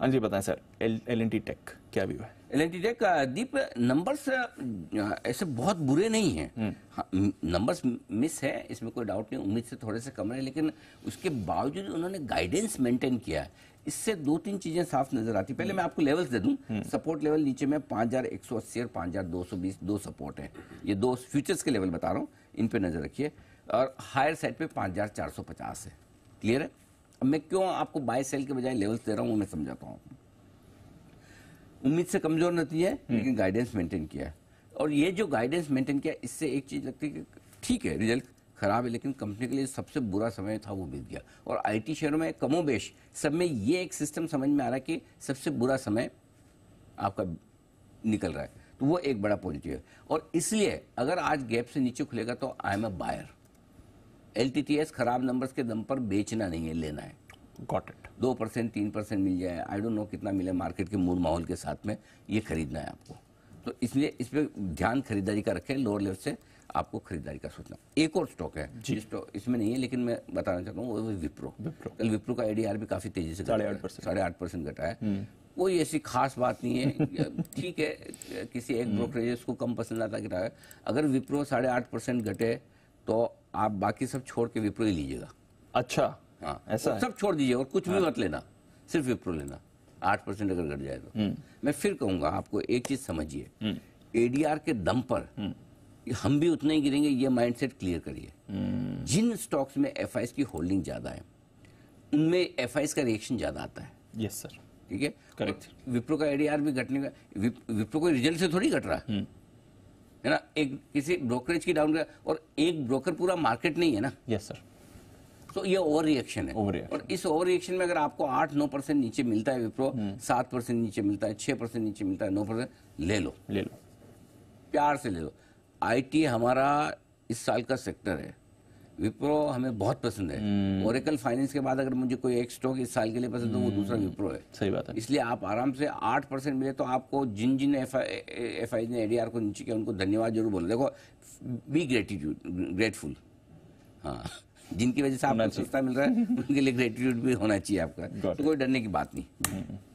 हाँ जी बताएं sir L N T tech क्या व्यू है एल एन टी टेक दीप नंबर्स ऐसे बहुत बुरे नहीं हैं नंबर्स हम्म। मिस हाँ, है इसमें कोई डाउट नहीं उम्मीद से थोड़े से कम रहे लेकिन उसके बावजूद उन्होंने गाइडेंस मेंटेन किया है इससे दो तीन चीजें साफ नजर आती पहले मैं आपको लेवल्स दे दूं सपोर्ट हम्म। लेवल नीचे में पांच हजार एक सौ अस्सी और पांच हजार दो सौ बीस दो सपोर्ट है ये दो फ्यूचर्स के लेवल बता रहा हूँ इन पे नजर रखिए और हायर साइड पे पांच हजार चार सौ पचास है क्लियर है मैं क्यों आपको बाय सेल के बजाय लेवल्स दे रहा वो मैं समझाता हूं उम्मीद से कमजोर नती है हम्म। लेकिन गाइडेंस मेंटेन किया है और ये जो गाइडेंस मेंटेन किया इससे एक चीज लगती है कि ठीक है रिजल्ट खराब है लेकिन कंपनी के लिए सबसे बुरा समय था वो बीत गया और आईटी शेयरों में कमोबेश सब में ये एक सिस्टम समझ में आ रहा है कि सबसे बुरा समय आपका निकल रहा है तो वो एक बड़ा पॉजिटिव है और इसलिए अगर आज गैप से नीचे खुलेगा तो आई एम अ बायर एल खराब नंबर्स के दम पर बेचना नहीं है लेना है गॉट इट दो परसेंट तीन परसेंट मिल जाए आई डोंट नो कितना मिले मार्केट के मूड माहौल के साथ में ये खरीदना है आपको तो इसलिए इस पर ध्यान खरीदारी का रखें लोअर लेवल से आपको खरीदारी का सोचना एक और स्टॉक है स्टॉक इसमें नहीं है लेकिन मैं बताना चाहता हूँ वो विप्रो विप्रो कल विप्रो का एडीआर भी काफी तेजी से साढ़े आठ परसेंट साढ़े आठ परसेंट घटा है कोई हम्म। ऐसी खास बात नहीं है ठीक है किसी एक ब्रोकरेज हम्म। को कम पसंद आता गिरा है अगर विप्रो साढ़े आठ परसेंट घटे तो आप बाकी सब छोड़ के विप्रो ही लीजिएगा अच्छा हाँ ऐसा सब छोड़ दीजिए और कुछ भी हाँ। मत लेना सिर्फ विप्रो लेना आठ परसेंट अगर घट जाए तो हम्म। मैं फिर कहूंगा आपको एक चीज समझिए एडीआर हम्म। के दम पर हम्म। हम भी उतने ही गिरेंगे ये माइंडसेट क्लियर करिए जिन स्टॉक्स में एफ की होल्डिंग ज्यादा है उनमें एफ का रिएक्शन ज्यादा आता है यस सर ठीक है करेक्ट विप्रो का एडीआर भी घटने का विप्रो का रिजल्ट से थोड़ी घट रहा है है ना एक किसी ब्रोकरेज की डाउन और एक ब्रोकर पूरा मार्केट नहीं है ना यस सर तो ये ओवर रिएक्शन है ओवर और इस ओवर रिएक्शन में अगर आपको आठ नौ परसेंट नीचे मिलता है विप्रो हम्म। सात परसेंट नीचे मिलता है छह परसेंट नीचे मिलता है नौ परसेंट ले लो ले लो प्यार से ले लो आईटी हमारा इस साल का सेक्टर है विप्रो हमें बहुत पसंद है ओरेकल हम्म। फाइनेंस के बाद अगर मुझे कोई एक स्टॉक इस साल के लिए पसंद है वो दूसरा विप्रो है सही बात है इसलिए आप आराम से आठ परसेंट मिले तो आपको जिन जिन एफ आई ने एडीआर को नीचे किया उनको धन्यवाद जरूर बोलो देखो बी ग्रेटिट्यूड ग्रेटफुल हाँ जिनकी वजह से आपको सस्ता मिल रहा है उनके लिए ग्रेटिट्यूड भी होना चाहिए आपका तो कोई डरने की बात नहीं हम्म।